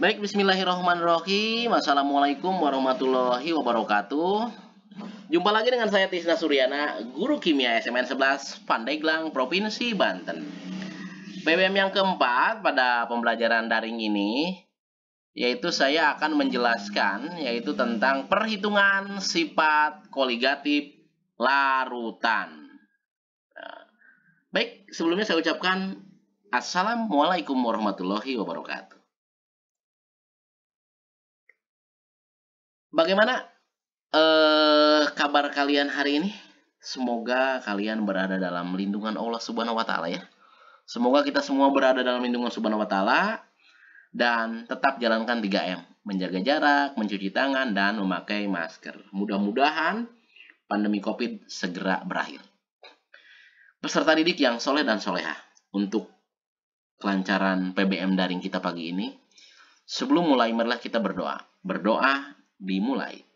Baik, bismillahirrahmanirrahim. Assalamualaikum warahmatullahi wabarakatuh. Jumpa lagi dengan saya Tisna Suryana, guru kimia SMN 11 Pandeglang, Provinsi Banten. BBM yang keempat pada pembelajaran daring ini yaitu saya akan menjelaskan yaitu tentang perhitungan sifat koligatif larutan. Nah, baik, sebelumnya saya ucapkan Assalamualaikum warahmatullahi wabarakatuh. Bagaimana uh, kabar kalian hari ini? Semoga kalian berada dalam lindungan Allah Subhanahu wa taala ya. Semoga kita semua berada dalam lindungan Subhanahu wa taala dan tetap jalankan 3M, menjaga jarak, mencuci tangan dan memakai masker. Mudah-mudahan pandemi Covid segera berakhir. Peserta didik yang soleh dan soleha untuk kelancaran PBM daring kita pagi ini, sebelum mulai marilah kita berdoa. Berdoa dimulai.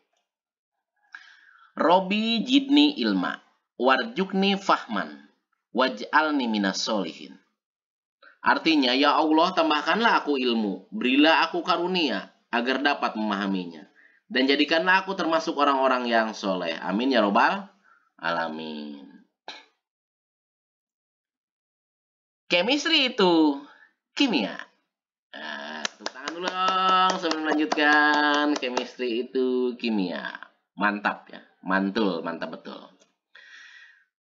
Robi jidni ilma, warjukni fahman, waj'alni minas solihin. Artinya, ya Allah tambahkanlah aku ilmu, berilah aku karunia, agar dapat memahaminya. Dan jadikanlah aku termasuk orang-orang yang soleh. Amin ya robbal alamin. Kemistri itu kimia. Nah, bilang sebelum melanjutkan chemistry itu kimia. Ya. Mantap ya. Mantul, mantap betul.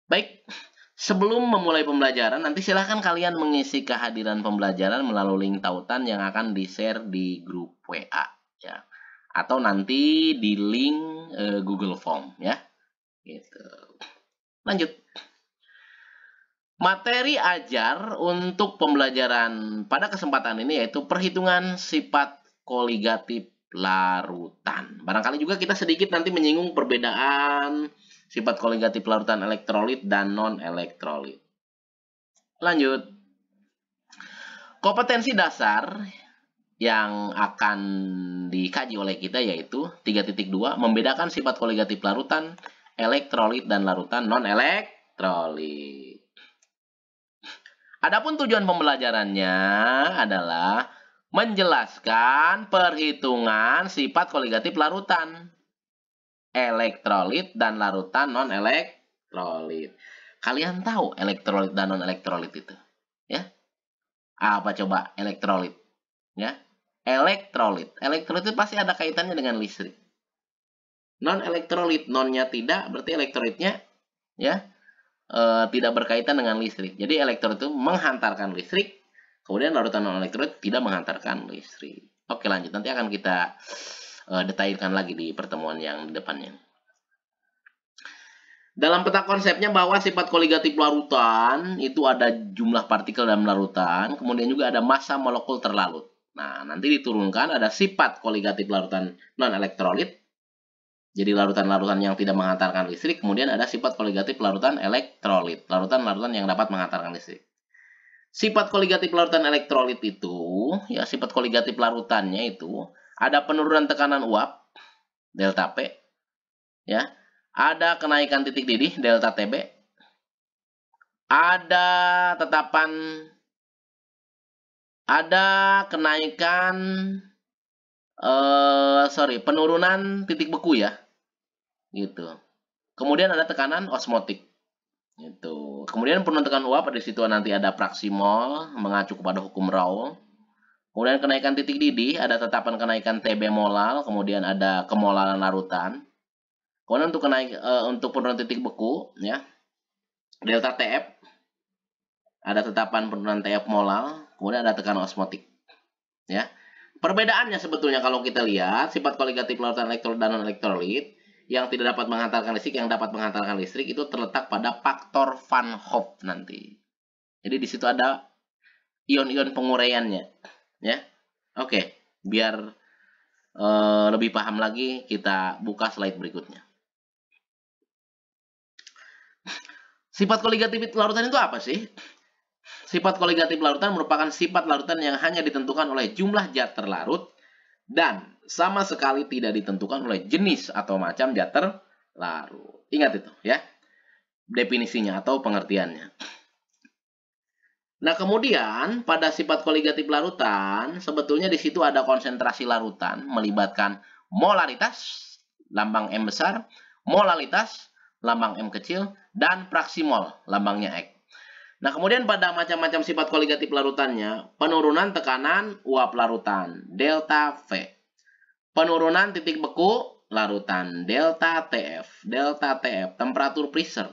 Baik, sebelum memulai pembelajaran, nanti silahkan kalian mengisi kehadiran pembelajaran melalui link tautan yang akan di-share di grup WA. ya Atau nanti di link e, Google Form. ya gitu. Lanjut. Materi ajar untuk pembelajaran pada kesempatan ini yaitu perhitungan sifat koligatif larutan. Barangkali juga kita sedikit nanti menyinggung perbedaan sifat koligatif larutan elektrolit dan non-elektrolit. Lanjut. Kompetensi dasar yang akan dikaji oleh kita yaitu 3.2 membedakan sifat koligatif larutan elektrolit dan larutan non-elektrolit. Adapun tujuan pembelajarannya adalah menjelaskan perhitungan sifat koligatif larutan elektrolit dan larutan non-elektrolit. Kalian tahu elektrolit dan non-elektrolit itu? Ya. Apa coba elektrolit? Ya. Elektrolit. Elektrolit itu pasti ada kaitannya dengan listrik. Non-elektrolit, nonnya tidak, berarti elektrolitnya ya e, tidak berkaitan dengan listrik. Jadi elektrolit itu menghantarkan listrik Kemudian larutan non elektrolit tidak mengantarkan listrik. Oke lanjut, nanti akan kita uh, detailkan lagi di pertemuan yang depannya. Dalam peta konsepnya bahwa sifat koligatif larutan itu ada jumlah partikel dalam larutan, kemudian juga ada massa molekul terlarut. Nah, nanti diturunkan ada sifat koligatif larutan non-elektrolit. Jadi larutan-larutan yang tidak mengantarkan listrik, kemudian ada sifat koligatif larutan elektrolit, larutan-larutan yang dapat mengantarkan listrik. Sifat koligatif larutan elektrolit itu, ya sifat koligatif larutannya itu ada penurunan tekanan uap delta P, ya, ada kenaikan titik didih delta TB, ada tetapan ada kenaikan eh sorry penurunan titik beku ya gitu kemudian ada tekanan osmotik gitu Kemudian penentukan uap pada situ nanti ada praksimol mengacu kepada hukum Raoult. Kemudian kenaikan titik didih, ada tetapan kenaikan TB molal, kemudian ada kemolalan larutan. Kemudian untuk kenaik e, untuk penurunan titik beku ya. Delta TF ada tetapan penurunan TF molal, kemudian ada tekanan osmotik. Ya. Perbedaannya sebetulnya kalau kita lihat sifat koligatif larutan elektrolit dan non elektrolit yang tidak dapat menghantarkan listrik, yang dapat menghantarkan listrik itu terletak pada faktor Van Hoff nanti. Jadi di situ ada ion-ion penguraiannya, ya. Oke, biar e, lebih paham lagi kita buka slide berikutnya. Sifat koligatif larutan itu apa sih? Sifat koligatif larutan merupakan sifat larutan yang hanya ditentukan oleh jumlah zat terlarut dan sama sekali tidak ditentukan oleh jenis atau macam zat terlarut. Ingat itu ya, definisinya atau pengertiannya. Nah, kemudian pada sifat koligatif larutan, sebetulnya di situ ada konsentrasi larutan melibatkan molaritas, lambang M besar, molalitas, lambang M kecil, dan praksimol, lambangnya X. Nah, kemudian pada macam-macam sifat koligatif larutannya, penurunan tekanan uap larutan, delta V. Penurunan titik beku larutan, delta TF, delta TF, temperatur freezer.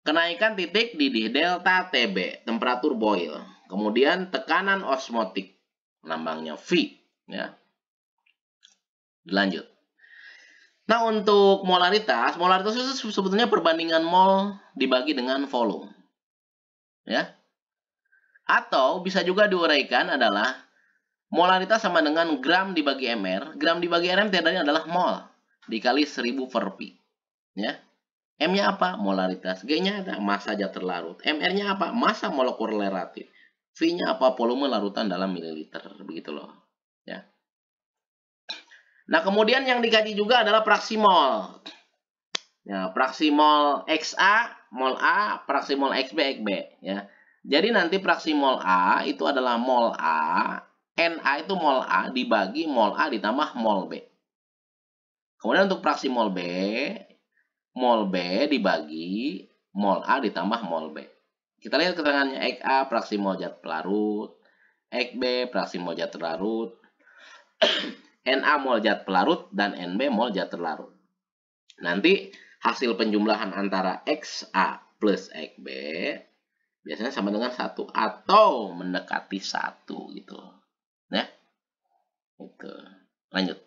Kenaikan titik didih, delta TB, temperatur boil. Kemudian tekanan osmotik, lambangnya V. Ya. Lanjut. Nah, untuk molaritas, molaritas itu sebetulnya perbandingan mol dibagi dengan volume ya. Atau bisa juga diuraikan adalah molaritas sama dengan gram dibagi mr, gram dibagi Mr terdiri adalah mol dikali 1000 per pi, ya. M-nya apa? Molaritas. G-nya ada massa zat terlarut. MR-nya apa? Massa molekul relatif. V-nya apa? Volume larutan dalam mililiter. Begitu loh. Ya. Nah, kemudian yang dikaji juga adalah praksi mol. Ya, praksi XA mol A praksi mol X, XB XB ya. Jadi nanti praksi mol A itu adalah mol A, NA itu mol A dibagi mol A ditambah mol B. Kemudian untuk praksi mol B, mol B dibagi mol A ditambah mol B. Kita lihat keterangannya XA praksi mol zat pelarut, XB praksi mol zat terlarut, NA mol zat pelarut dan NB mol zat terlarut. Nanti hasil penjumlahan antara XA plus XB biasanya sama dengan satu atau mendekati satu gitu. ya, itu. Lanjut.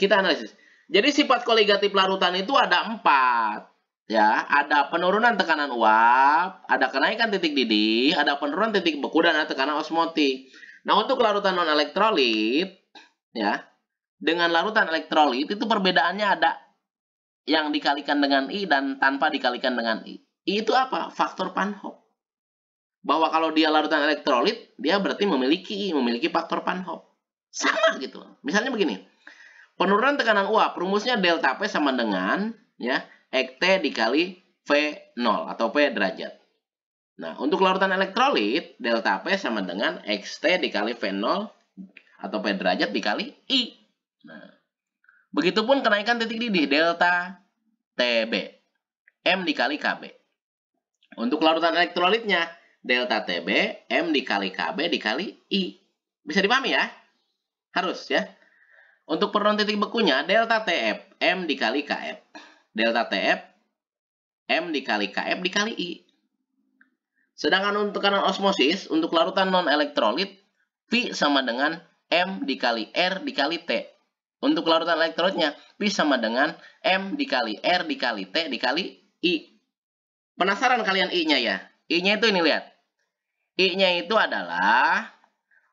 Kita analisis. Jadi sifat koligatif larutan itu ada empat. Ya, ada penurunan tekanan uap, ada kenaikan titik didih, ada penurunan titik beku, dan ada tekanan osmotik. Nah, untuk larutan non-elektrolit, ya, dengan larutan elektrolit itu perbedaannya ada yang dikalikan dengan I dan tanpa dikalikan dengan I. I itu apa? Faktor Panhop. Bahwa kalau dia larutan elektrolit, dia berarti memiliki I, memiliki faktor Panhop. Sama gitu. Misalnya begini. Penurunan tekanan uap, rumusnya delta P sama dengan ya XT dikali V0 atau P derajat. Nah, untuk larutan elektrolit, delta P sama dengan XT dikali V0 atau P derajat dikali I. Nah, Begitupun kenaikan titik didih delta TB. M dikali KB. Untuk larutan elektrolitnya, delta TB, M dikali KB dikali I. Bisa dipahami ya? Harus ya. Untuk peron titik bekunya, delta TF, M dikali KF. Delta TF, M dikali KF dikali I. Sedangkan untuk kanan osmosis, untuk larutan non-elektrolit, V sama dengan M dikali R dikali T. Untuk larutan elektrolitnya, P sama dengan M dikali R dikali T dikali I. Penasaran kalian I-nya ya? I-nya itu ini lihat. I-nya itu adalah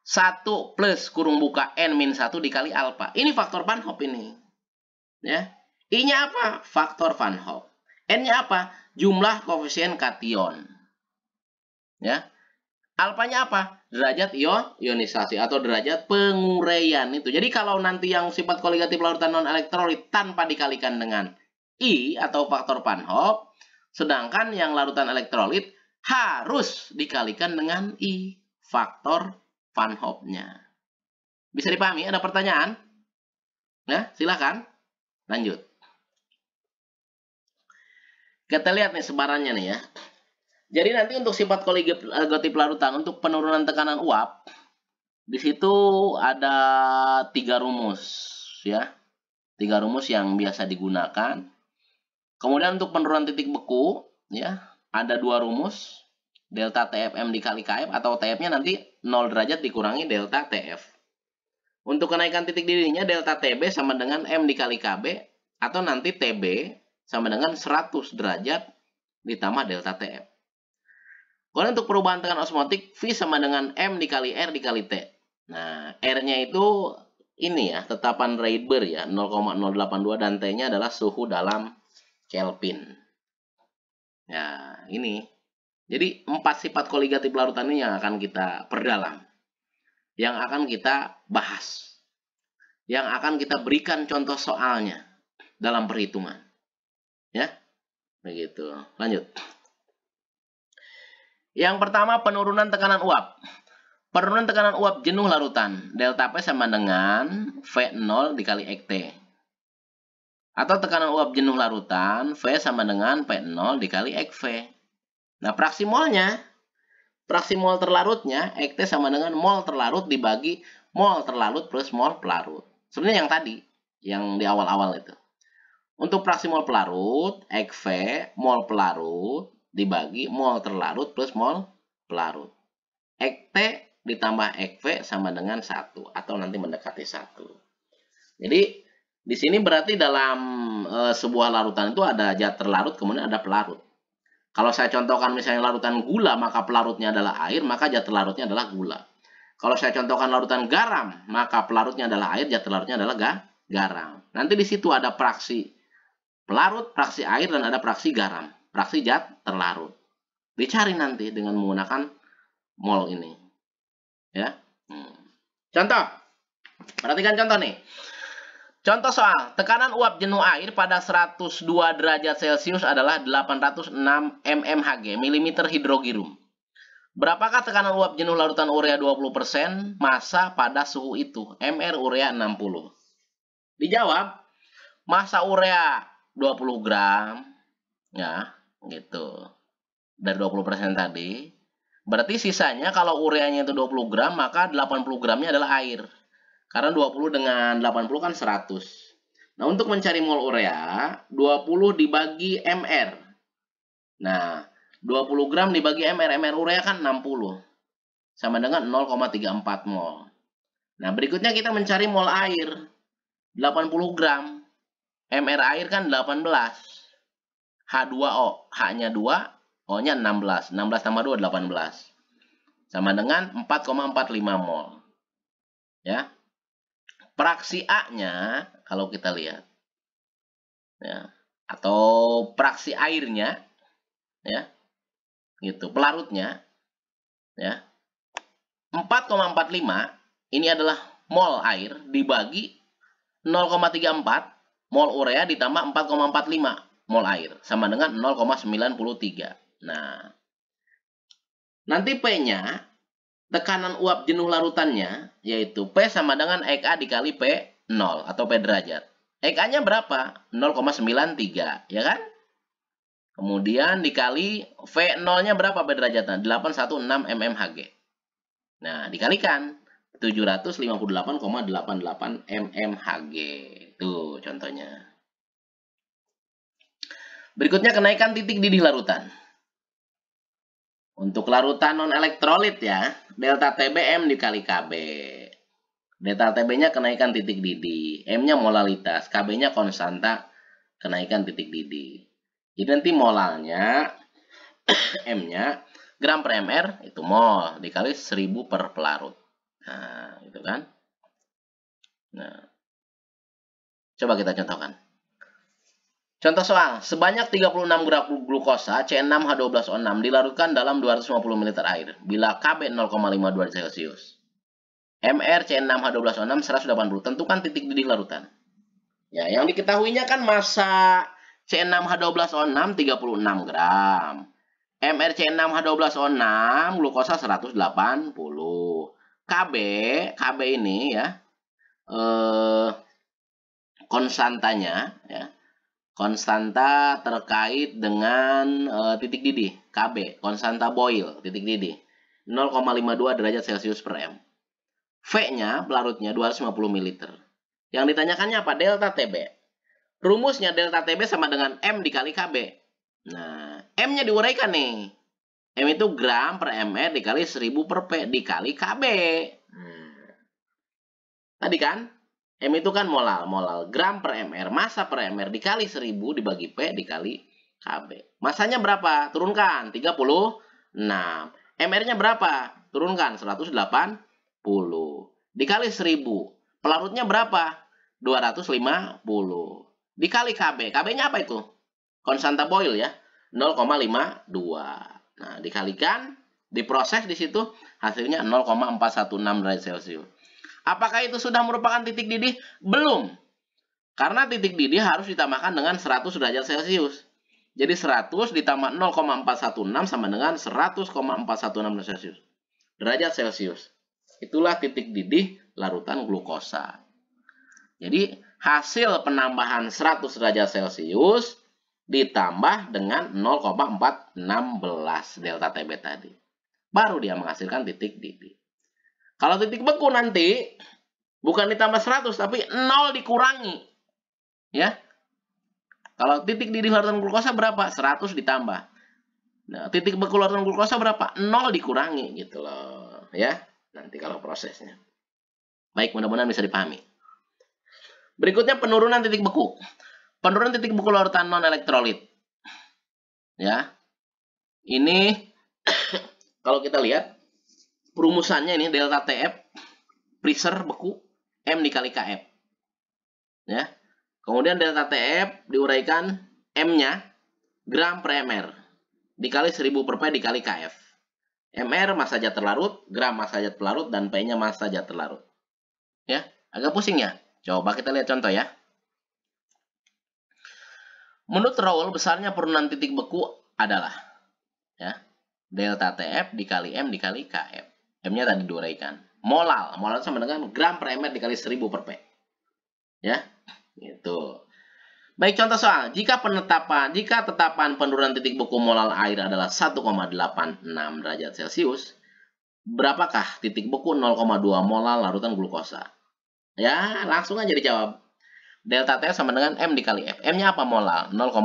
1 plus kurung buka N min 1 dikali alfa. Ini faktor Van Hoff ini. Ya. I-nya apa? Faktor Van Hoff. N-nya apa? Jumlah koefisien kation. Ya alfanya apa? Derajat ion ionisasi atau derajat penguraian itu. Jadi kalau nanti yang sifat koligatif larutan non elektrolit tanpa dikalikan dengan I atau faktor Hoff, sedangkan yang larutan elektrolit harus dikalikan dengan I faktor panhoff Hoffnya. Bisa dipahami? Ada pertanyaan? Ya, silakan. Lanjut. Kita lihat nih sebarannya nih ya. Jadi nanti untuk sifat koligatif eh, larutan untuk penurunan tekanan uap di situ ada tiga rumus ya. Tiga rumus yang biasa digunakan. Kemudian untuk penurunan titik beku ya, ada dua rumus delta TFM dikali KF atau TF-nya nanti 0 derajat dikurangi delta TF. Untuk kenaikan titik dirinya delta TB sama dengan M dikali KB atau nanti TB sama dengan 100 derajat ditambah delta TF. Kemudian untuk perubahan tekanan osmotik, V sama dengan M dikali R dikali T. Nah, R-nya itu ini ya, tetapan Rydberg ya, 0,082 dan T-nya adalah suhu dalam Kelvin. Ya, ini. Jadi, empat sifat koligatif larutan ini yang akan kita perdalam. Yang akan kita bahas. Yang akan kita berikan contoh soalnya dalam perhitungan. Ya, begitu. Lanjut. Yang pertama penurunan tekanan uap. Penurunan tekanan uap jenuh larutan. Delta P sama dengan V0 dikali XT. Atau tekanan uap jenuh larutan V sama dengan P0 dikali XV. Nah, praksi molnya, praksi mol terlarutnya, XT sama dengan mol terlarut dibagi mol terlarut plus mol pelarut. Sebenarnya yang tadi, yang di awal-awal itu. Untuk praksi mol pelarut, XV, mol pelarut, dibagi mol terlarut plus mol pelarut. XT ditambah ekv sama dengan 1 atau nanti mendekati 1. Jadi di sini berarti dalam e, sebuah larutan itu ada zat terlarut kemudian ada pelarut. Kalau saya contohkan misalnya larutan gula maka pelarutnya adalah air maka zat terlarutnya adalah gula. Kalau saya contohkan larutan garam maka pelarutnya adalah air zat terlarutnya adalah ga, garam. Nanti di situ ada praksi pelarut, praksi air dan ada praksi garam fraksi zat terlarut. Dicari nanti dengan menggunakan mol ini. Ya. Hmm. Contoh. Perhatikan contoh nih. Contoh soal, tekanan uap jenuh air pada 102 derajat Celcius adalah 806 mmHg, milimeter hidrogirum. Berapakah tekanan uap jenuh larutan urea 20% massa pada suhu itu? MR urea 60. Dijawab, massa urea 20 gram, ya, gitu dari 20% tadi berarti sisanya kalau ureanya itu 20 gram maka 80 gramnya adalah air karena 20 dengan 80 kan 100 nah untuk mencari mol urea 20 dibagi mr nah 20 gram dibagi mr mr urea kan 60 sama dengan 0,34 mol nah berikutnya kita mencari mol air 80 gram mr air kan 18 H2O. H-nya 2, O-nya 16. 16 tambah 2, 18. Sama dengan 4,45 mol. Ya. Praksi A-nya, kalau kita lihat. Ya. Atau praksi airnya. Ya. Gitu. Pelarutnya. Ya. 4,45 ini adalah mol air dibagi 0,34 mol urea ditambah 4,45 mol air sama dengan 0,93. Nah, nanti P-nya tekanan uap jenuh larutannya yaitu P sama dengan EK dikali P0 atau P derajat. EK-nya berapa? 0,93, ya kan? Kemudian dikali V0-nya berapa P derajatnya? 816 mmHg. Nah, dikalikan 758,88 mmHg. Tuh contohnya. Berikutnya kenaikan titik didih larutan. Untuk larutan non-elektrolit ya, delta TBM dikali KB. Delta TB-nya kenaikan titik didih, M-nya molalitas, KB-nya konstanta kenaikan titik didih. Jadi nanti molalnya, M-nya, gram per MR itu mol, dikali 1000 per pelarut. Nah, gitu kan. Nah, coba kita contohkan. Contoh soal, sebanyak 36 gram glukosa C6H12O6 dilarutkan dalam 250 ml air bila KB 0,52 Celcius. MR C6H12O6 180, tentukan titik didih larutan. Ya, yang diketahuinya kan massa C6H12O6 36 gram. MR C6H12O6 glukosa 180. KB, KB ini ya eh konstantanya ya konstanta terkait dengan e, titik didih KB, konstanta boil titik didih 0,52 derajat Celcius per M. V-nya pelarutnya 250 ml. Yang ditanyakannya apa? Delta TB. Rumusnya delta TB sama dengan M dikali KB. Nah, M-nya diuraikan nih. M itu gram per ME dikali 1000 per P dikali KB. Hmm. Tadi kan? M itu kan molal, molal gram per mr, masa per mr dikali 1000 dibagi P dikali KB. Masanya berapa? Turunkan 36. MR-nya berapa? Turunkan 180. Dikali 1000. Pelarutnya berapa? 250. Dikali KB. KB-nya apa itu? Konstanta boil ya. 0,52. Nah, dikalikan, diproses di situ hasilnya 0,416 derajat Celcius. Apakah itu sudah merupakan titik didih? Belum. Karena titik didih harus ditambahkan dengan 100 derajat Celcius. Jadi 100 ditambah 0,416 sama dengan 100,416 Celcius. Derajat Celcius. Itulah titik didih larutan glukosa. Jadi hasil penambahan 100 derajat Celcius ditambah dengan 0,416 delta TB tadi. Baru dia menghasilkan titik didih. Kalau titik beku nanti bukan ditambah 100 tapi 0 dikurangi. Ya. Kalau titik di larutan glukosa berapa? 100 ditambah. Nah, titik beku larutan glukosa berapa? 0 dikurangi gitu loh, ya. Nanti kalau prosesnya. Baik, mudah-mudahan bisa dipahami. Berikutnya penurunan titik beku. Penurunan titik beku larutan non elektrolit. Ya. Ini kalau kita lihat Rumusannya ini delta TF freezer beku M dikali KF. Ya. Kemudian delta TF diuraikan M-nya gram per MR dikali 1000 per P dikali KF. MR massa jatuh terlarut, gram massa jatuh pelarut dan P-nya massa jatuh terlarut. Ya, agak pusing ya. Coba kita lihat contoh ya. Menurut Raoul, besarnya perunan titik beku adalah ya, delta TF dikali M dikali KF. M-nya tadi diuraikan. Molal, molal sama dengan gram per meter dikali 1000 per P. Ya, itu Baik contoh soal, jika penetapan jika tetapan penurunan titik beku molal air adalah 1,86 derajat Celcius, berapakah titik beku 0,2 molal larutan glukosa? Ya, langsung aja dijawab. Delta T sama dengan M dikali F. M-nya apa molal? 0,2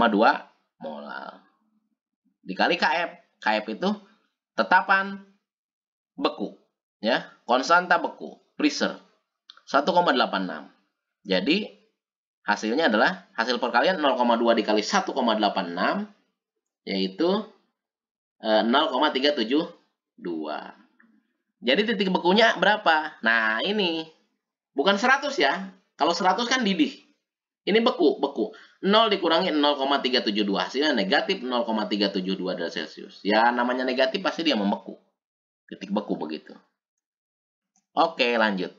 molal. Dikali KF. KF itu tetapan beku ya konstanta beku freezer 1,86 jadi hasilnya adalah hasil perkalian 0,2 dikali 1,86 yaitu 0,372 eh, jadi titik bekunya berapa nah ini bukan 100 ya kalau 100 kan didih ini beku, beku. 0 dikurangi 0,372. Hasilnya negatif 0,372 derajat Celcius. Ya, namanya negatif pasti dia membeku titik beku begitu. Oke, lanjut.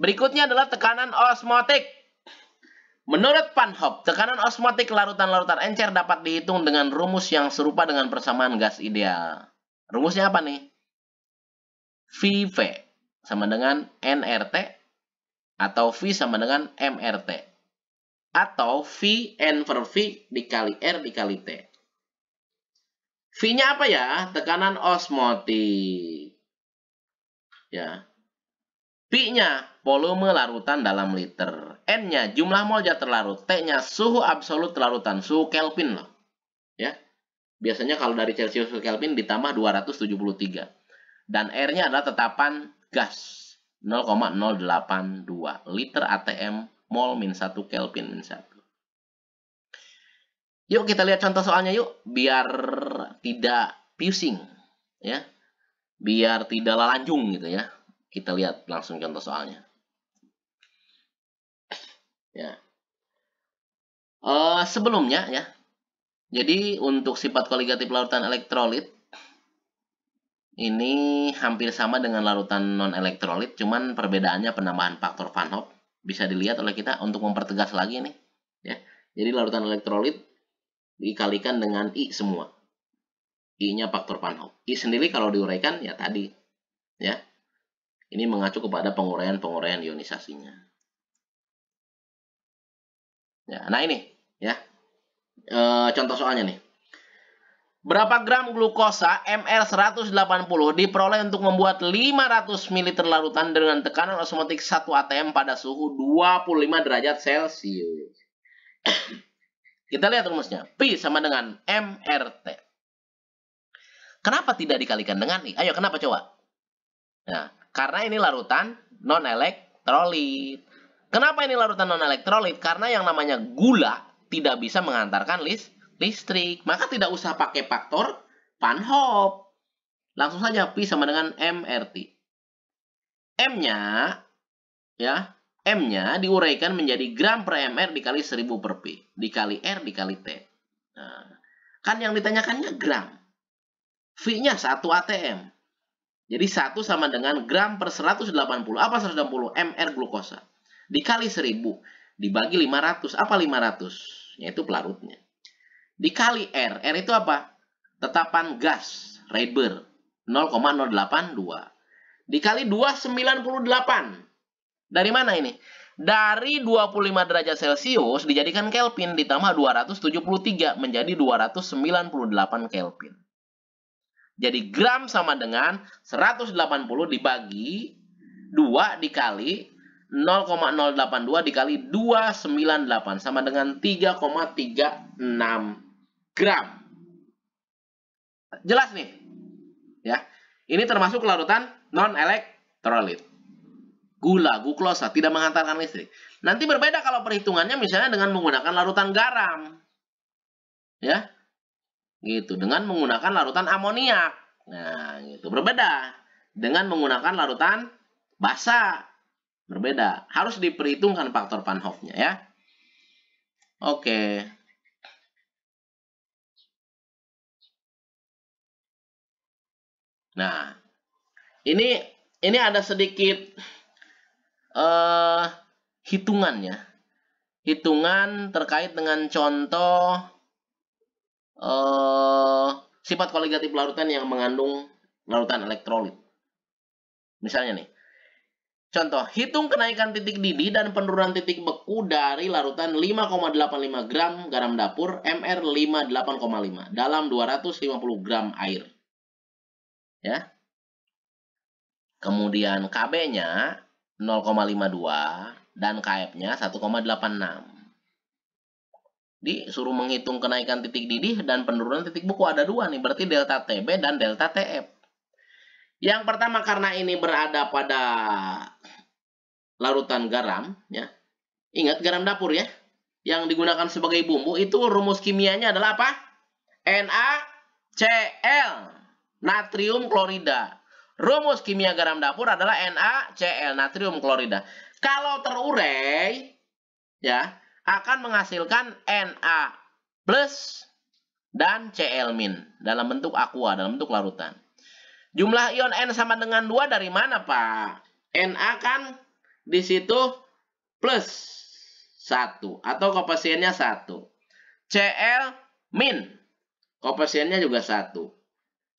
Berikutnya adalah tekanan osmotik. Menurut Van tekanan osmotik larutan-larutan encer dapat dihitung dengan rumus yang serupa dengan persamaan gas ideal. Rumusnya apa nih? VV sama dengan NRT atau V sama dengan MRT atau V N per V dikali R dikali T. V-nya apa ya? Tekanan osmotik. Ya. P-nya volume larutan dalam liter. N-nya jumlah mol zat terlarut. T-nya suhu absolut terlarutan Suhu Kelvin loh. Ya. Biasanya kalau dari Celsius ke Kelvin ditambah 273. Dan R-nya adalah tetapan gas. 0,082 liter ATM mol min 1 Kelvin min 1. Yuk kita lihat contoh soalnya yuk. Biar tidak pusing ya biar tidak lalanjung gitu ya kita lihat langsung contoh soalnya ya uh, sebelumnya ya jadi untuk sifat koligatif larutan elektrolit ini hampir sama dengan larutan non elektrolit cuman perbedaannya penambahan faktor Van Hoff bisa dilihat oleh kita untuk mempertegas lagi nih ya jadi larutan elektrolit dikalikan dengan i semua I-nya faktor Panhoff. I sendiri kalau diuraikan ya tadi. Ya. Ini mengacu kepada penguraian-penguraian ionisasinya. Ya, nah ini ya. E, contoh soalnya nih. Berapa gram glukosa MR 180 diperoleh untuk membuat 500 ml larutan dengan tekanan osmotik 1 atm pada suhu 25 derajat Celcius. Kita lihat rumusnya. P sama dengan MRT. Kenapa tidak dikalikan dengan I? Ayo, kenapa coba? Nah, karena ini larutan non-elektrolit. Kenapa ini larutan non-elektrolit? Karena yang namanya gula tidak bisa mengantarkan list listrik. Maka tidak usah pakai faktor Van Hop. Langsung saja P sama dengan MRT. M-nya ya, M-nya diuraikan menjadi gram per mR dikali 1000 per P, dikali R dikali T. Nah, kan yang ditanyakannya gram. V-nya 1 ATM. Jadi 1 sama dengan gram per 180. Apa 180? MR glukosa. Dikali 1000. Dibagi 500. Apa 500? Yaitu pelarutnya. Dikali R. R itu apa? Tetapan gas. Reber. 0,082. Dikali 298. Dari mana ini? Dari 25 derajat Celcius dijadikan Kelvin ditambah 273 menjadi 298 Kelvin. Jadi gram sama dengan 180 dibagi 2 dikali 0,082 dikali 298 sama dengan 3,36 gram. Jelas nih. Ya. Ini termasuk larutan non elektrolit. Gula, glukosa tidak menghantarkan listrik. Nanti berbeda kalau perhitungannya misalnya dengan menggunakan larutan garam. Ya gitu dengan menggunakan larutan amoniak. Nah, itu berbeda dengan menggunakan larutan basa. Berbeda. Harus diperhitungkan faktor Van hoff ya. Oke. Nah, ini ini ada sedikit uh, hitungannya. Hitungan terkait dengan contoh uh, sifat kualitatif larutan yang mengandung larutan elektrolit. Misalnya nih, contoh, hitung kenaikan titik didih dan penurunan titik beku dari larutan 5,85 gram garam dapur MR 58,5 dalam 250 gram air. Ya. Kemudian KB-nya 0,52 dan KF-nya 1,86 disuruh menghitung kenaikan titik didih dan penurunan titik buku ada dua nih berarti delta TB dan delta TF yang pertama karena ini berada pada larutan garam ya ingat garam dapur ya yang digunakan sebagai bumbu itu rumus kimianya adalah apa NaCl natrium klorida rumus kimia garam dapur adalah NaCl natrium klorida kalau terurai ya akan menghasilkan Na plus dan Cl min dalam bentuk aqua, dalam bentuk larutan. Jumlah ion N sama dengan 2 dari mana, Pak? Na kan di situ plus 1 atau koefisiennya 1. Cl min koefisiennya juga 1.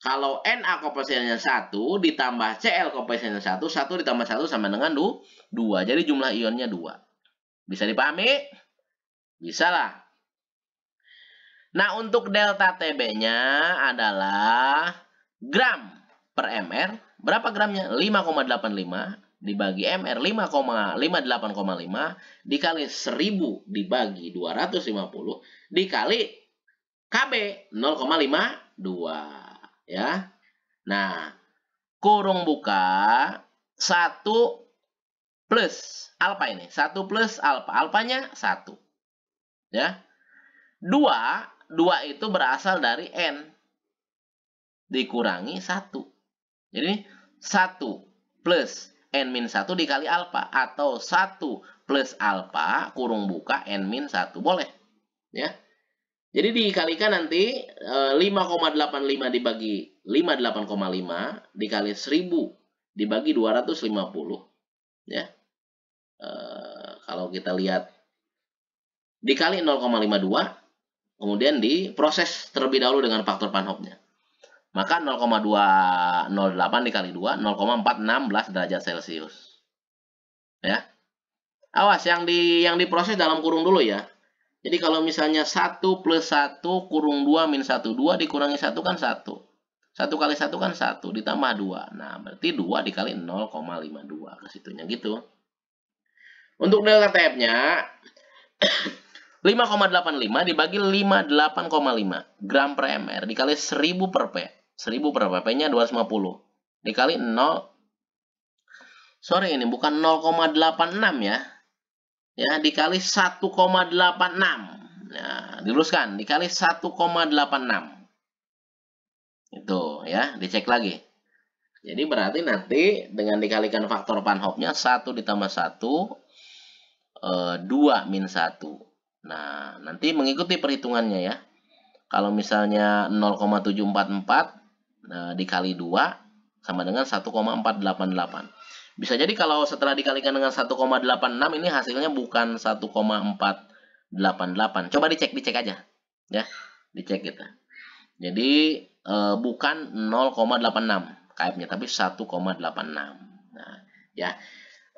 Kalau Na koefisiennya 1 ditambah Cl koefisiennya 1, 1 ditambah 1 sama dengan 2. Jadi jumlah ionnya 2. Bisa dipahami? Bisa lah. Nah, untuk delta TB-nya adalah gram per mr. Berapa gramnya? 5,85 dibagi mr 5,58,5 dikali 1000 dibagi 250 dikali KB 0,52 ya. Nah, kurung buka 1 plus alfa ini. 1 plus alfa. Alfanya 1. Ya. Dua, dua itu berasal dari N. Dikurangi satu. Jadi satu plus N min 1 dikali alfa atau 1 plus alfa kurung buka N min 1 boleh ya. Jadi dikalikan nanti 5,85 eh, dibagi 58,5 dikali 1000 dibagi 250 ya. E, kalau kita lihat dikali 0,52 kemudian diproses terlebih dahulu dengan faktor Panhoffnya. Maka 0,208 dikali 2 0,416 derajat Celcius. Ya. Awas yang di yang diproses dalam kurung dulu ya. Jadi kalau misalnya 1 plus 1 kurung 2 min 1, 2 dikurangi 1 kan 1. 1 kali 1 kan 1, ditambah 2. Nah, berarti 2 dikali 0,52 ke situnya gitu. Untuk delta T-nya, 5,85 dibagi 58,5 gram per mR dikali 1000 per P. 1000 per P, P-nya 250. Dikali 0. Sorry ini bukan 0,86 ya. Ya, dikali 1,86. Nah, diluruskan dikali 1,86. Itu ya, dicek lagi. Jadi berarti nanti dengan dikalikan faktor Panhopnya 1 ditambah 1 2 eh, min 1 Nah, nanti mengikuti perhitungannya ya. Kalau misalnya 0,744 nah, dikali 2 sama dengan 1,488. Bisa jadi kalau setelah dikalikan dengan 1,86 ini hasilnya bukan 1,488. Coba dicek dicek aja ya. Dicek kita. Jadi e, bukan 0,86 KF-nya tapi 1,86. Nah, ya.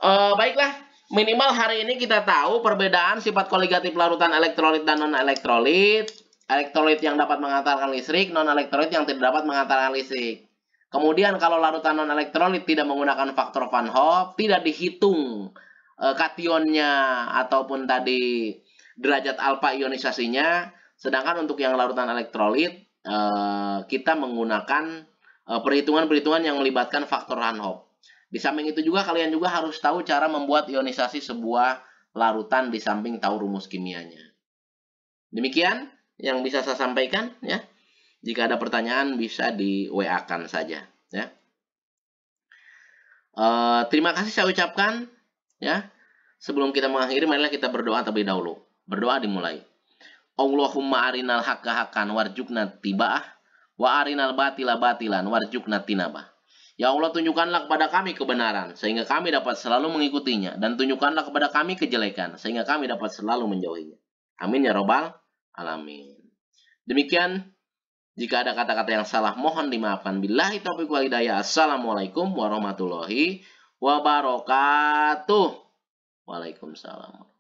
E, baiklah minimal hari ini kita tahu perbedaan sifat koligatif larutan elektrolit dan non-elektrolit. Elektrolit yang dapat mengantarkan listrik, non-elektrolit yang tidak dapat mengantarkan listrik. Kemudian kalau larutan non-elektrolit tidak menggunakan faktor Van Hoff, tidak dihitung e, kationnya ataupun tadi derajat alfa ionisasinya. Sedangkan untuk yang larutan elektrolit, e, kita menggunakan eh, perhitungan-perhitungan yang melibatkan faktor Van Hoff. Di samping itu juga kalian juga harus tahu cara membuat ionisasi sebuah larutan di samping tahu rumus kimianya. Demikian yang bisa saya sampaikan ya. Jika ada pertanyaan bisa di WA-kan saja ya. E, terima kasih saya ucapkan ya. Sebelum kita mengakhiri marilah kita berdoa terlebih dahulu. Berdoa dimulai. Allahumma arinal haqqa haqqan warjukna tiba'ah wa arinal batila batilan warjukna tinabah. Ya Allah tunjukkanlah kepada kami kebenaran sehingga kami dapat selalu mengikutinya dan tunjukkanlah kepada kami kejelekan sehingga kami dapat selalu menjauhinya. Amin ya robbal alamin. Demikian jika ada kata-kata yang salah mohon dimaafkan. Billahi taufiq wal hidayah. Assalamualaikum warahmatullahi wabarakatuh. Waalaikumsalam.